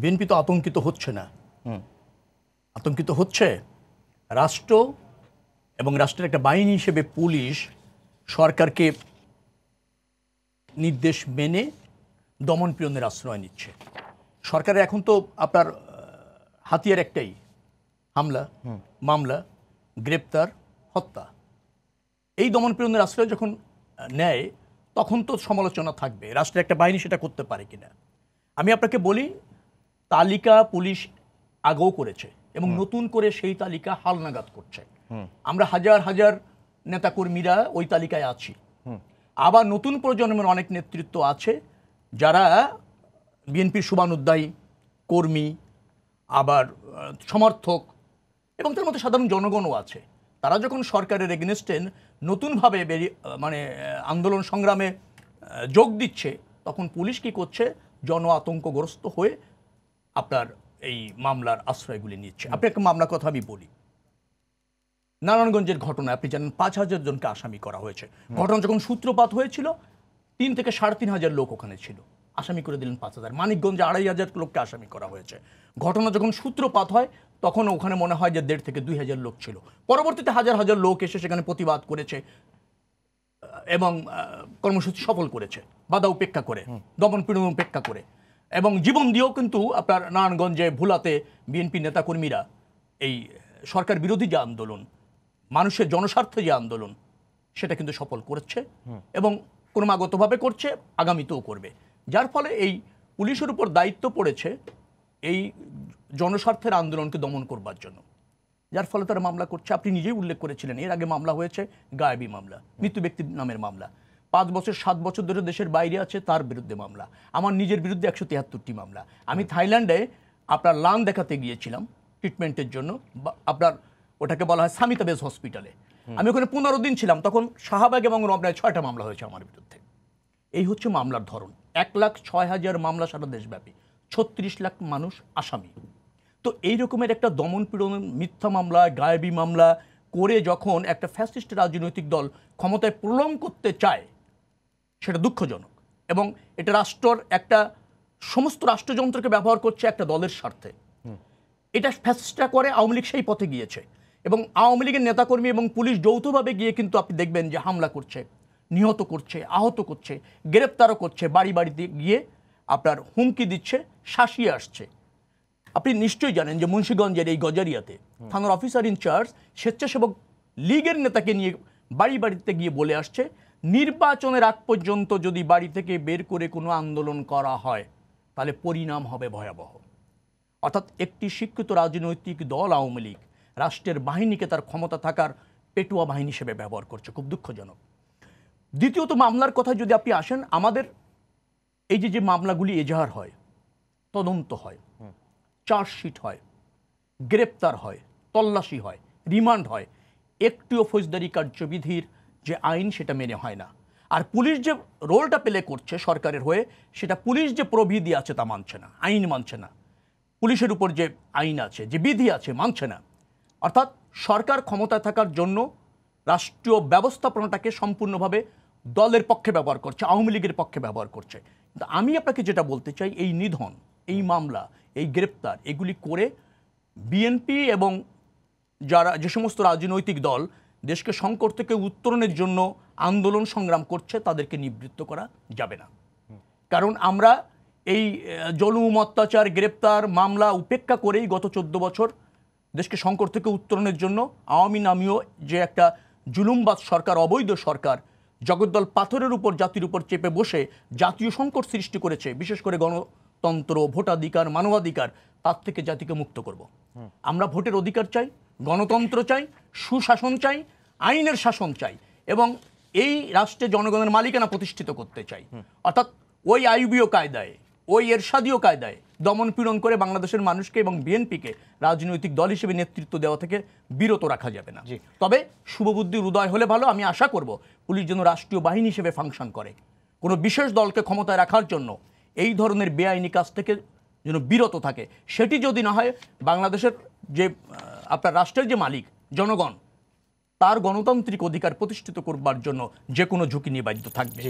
BNP তো আতঙ্কিত হচ্ছে না আতঙ্কিত হচ্ছে রাষ্ট্র এবং রাষ্ট্রের একটা বাহিনী হিসেবে পুলিশ সরকারকে নির্দেশ মেনে দমনপীড়নের আশ্রয় নিচ্ছে সরকার এখন তো আপনার হাতিয়ার একটাই হামলা মামলা গ্রেপ্তার হত্যা এই দমনপীড়নের আশ্রয় যখন নেয় তখন তো সমালোচনা থাকবে রাষ্ট্রের একটা বাহিনী সেটা করতে পারে কিনা আমি আপনাকে বলি তালিকা পুলিশ আগেও করেছে এবং নতুন করে সেই তালিকা হালনাগাদ করছে আমরা হাজার হাজার নেতাকর্মীরা ওই তালিকায় আছি আবার নতুন প্রজন্মের অনেক নেতৃত্ব আছে যারা বিএনপি শুভানুদ্দায়ী কর্মী আবার সমর্থক এবং তার মধ্যে সাধারণ জনগণও আছে তারা যখন সরকারের এগেনস্টে নতুনভাবে বেরিয়ে মানে আন্দোলন সংগ্রামে যোগ দিচ্ছে তখন পুলিশ কি করছে জন আতঙ্কগ্রস্ত হয়ে আপনার এই মামলার আশ্রয়গুলি নিচ্ছে আপনি একটা মামলার কথা আমি বলি নারায়ণগঞ্জের ঘটনা আপনি জানেন পাঁচ হাজার জনকে আসামি করা হয়েছে ঘটনা যখন সূত্রপাত হয়েছিল তিন থেকে সাড়ে তিন হাজার লোক ওখানে ছিল আসামি করে দিলেন পাঁচ হাজার মানিকগঞ্জে আড়াই হাজার লোককে আসামি করা হয়েছে ঘটনা যখন সূত্রপাত হয় তখন ওখানে মনে হয় যে দেড় থেকে দুই হাজার লোক ছিল পরবর্তীতে হাজার হাজার লোক এসে সেখানে প্রতিবাদ করেছে এবং কর্মসূচি সফল করেছে বাধা উপেক্ষা করে দমন পীড়ন উপেক্ষা করে এবং জীবন দিয়েও কিন্তু আপনার নারায়ণগঞ্জে ভুলাতে বিএনপি নেতাকর্মীরা এই সরকার বিরোধী যে আন্দোলন মানুষের জনস্বার্থে যে আন্দোলন সেটা কিন্তু সফল করেছে এবং ক্রমাগতভাবে করছে আগামীতেও করবে যার ফলে এই পুলিশের উপর দায়িত্ব পড়েছে এই জনস্বার্থের আন্দোলনকে দমন করবার জন্য যার ফলে তারা মামলা করছে আপনি নিজেই উল্লেখ করেছিলেন এর আগে মামলা হয়েছে গায়েবী মামলা মৃত্যু ব্যক্তির নামের মামলা পাঁচ বছর সাত বছর ধরে দেশের বাইরে আছে তার বিরুদ্ধে মামলা আমার নিজের বিরুদ্ধে একশো তিয়াত্তরটি মামলা আমি থাইল্যান্ডে আপনার লাং দেখাতে গিয়েছিলাম ট্রিটমেন্টের জন্য আপনার ওটাকে বলা হয় সামিতা বেস হসপিটালে আমি ওখানে পনেরো দিন ছিলাম তখন শাহবাগ এবং রমনায় ছয়টা মামলা হয়েছে আমার বিরুদ্ধে এই হচ্ছে মামলার ধরন এক লাখ ছয় হাজার মামলা সারা দেশব্যাপী ছত্রিশ লাখ মানুষ আসামি তো এই রকমের একটা দমন পীড়ন মিথ্যা মামলা গায়েবী মামলা করে যখন একটা ফ্যাসিস্ট রাজনৈতিক দল ক্ষমতায় প্রলম করতে চায় সেটা দুঃখজনক এবং এটা রাষ্ট্রর একটা সমস্ত রাষ্ট্রযন্ত্রকে ব্যবহার করছে একটা দলের স্বার্থে এটা ফ্যাসিস্টরা করে আওয়ামী লীগ সেই পথে গিয়েছে এবং আওয়ামী লীগের নেতাকর্মী এবং পুলিশ যৌথভাবে গিয়ে কিন্তু আপনি দেখবেন যে হামলা করছে নিহত করছে আহত করছে গ্রেপ্তারও করছে বাড়ি বাড়িতে গিয়ে আপনার হুমকি দিচ্ছে শাসিয়ে আসছে আপনি নিশ্চয়ই জানেন যে মুন্সীগঞ্জের এই গজারিয়াতে থানার অফিসার ইনচার্জ স্বেচ্ছাসেবক লীগের নেতাকে নিয়ে বাড়ি বাড়িতে গিয়ে বলে আসছে নির্বাচনের আগ পর্যন্ত যদি বাড়ি থেকে বের করে কোনো আন্দোলন করা হয় তাহলে পরিণাম হবে ভয়াবহ অর্থাৎ একটি শিক্ষিত রাজনৈতিক দল আওয়ামী লীগ রাষ্ট্রের বাহিনীকে তার ক্ষমতা থাকার পেটুয়া বাহিনী হিসেবে ব্যবহার করছে খুব দুঃখজনক দ্বিতীয়ত মামলার কথা যদি আপনি আসেন আমাদের এই যে যে মামলাগুলি এজাহার হয় তদন্ত হয় চার্জশিট হয় গ্রেপ্তার হয় তল্লাশি হয় রিমান্ড হয় একটিও ফৌজদারি কার্যবিধির যে আইন সেটা মেনে হয় না আর পুলিশ যে রোলটা প্লে করছে সরকারের হয়ে সেটা পুলিশ যে প্রবিধি আছে তা মানছে না আইন মানছে না পুলিশের উপর যে আইন আছে যে বিধি আছে মানছে না অর্থাৎ সরকার ক্ষমতায় থাকার জন্য রাষ্ট্রীয় ব্যবস্থাপনাটাকে সম্পূর্ণভাবে দলের পক্ষে ব্যবহার করছে আওয়ামী লীগের পক্ষে ব্যবহার করছে কিন্তু আমি আপনাকে যেটা বলতে চাই এই নিধন এই মামলা এই গ্রেপ্তার এগুলি করে বিএনপি এবং যারা যে সমস্ত রাজনৈতিক দল দেশকে সংকট থেকে উত্তরণের জন্য আন্দোলন সংগ্রাম করছে তাদেরকে নিবৃত্ত করা যাবে না কারণ আমরা এই জলুম অত্যাচার গ্রেপ্তার মামলা উপেক্ষা করেই গত চোদ্দ বছর দেশকে সংকট থেকে উত্তরণের জন্য আওয়ামী নামীয় যে একটা জুলুমবাদ সরকার অবৈধ সরকার জগদ্দল পাথরের উপর জাতির উপর চেপে বসে জাতীয় সংকট সৃষ্টি করেছে বিশেষ করে গণতন্ত্র ভোটাধিকার মানবাধিকার তার থেকে জাতিকে মুক্ত করব আমরা ভোটের অধিকার চাই গণতন্ত্র চাই সুশাসন চাই আইনের শাসন চাই এবং এই রাষ্ট্রে জনগণের মালিকানা প্রতিষ্ঠিত করতে চাই অর্থাৎ ওই আইবীয় কায়দায় ওই এরশাদীয় কায়দায় দমন পীড়ন করে বাংলাদেশের মানুষকে এবং বিএনপিকে রাজনৈতিক দল হিসেবে নেতৃত্ব দেওয়া থেকে বিরত রাখা যাবে না তবে শুভবুদ্ধির উদয় হলে ভালো আমি আশা করব পুলিশ যেন রাষ্ট্রীয় বাহিনী হিসেবে ফাংশন করে কোনো বিশেষ দলকে ক্ষমতায় রাখার জন্য এই ধরনের বেআইনি কাজ থেকে যেন বিরত থাকে সেটি যদি না হয় বাংলাদেশের যে আপনার রাষ্ট্রের যে মালিক জনগণ তার গণতান্ত্রিক অধিকার প্রতিষ্ঠিত করবার জন্য যে কোনো ঝুঁকি নিয়ে বাধ্য থাকবে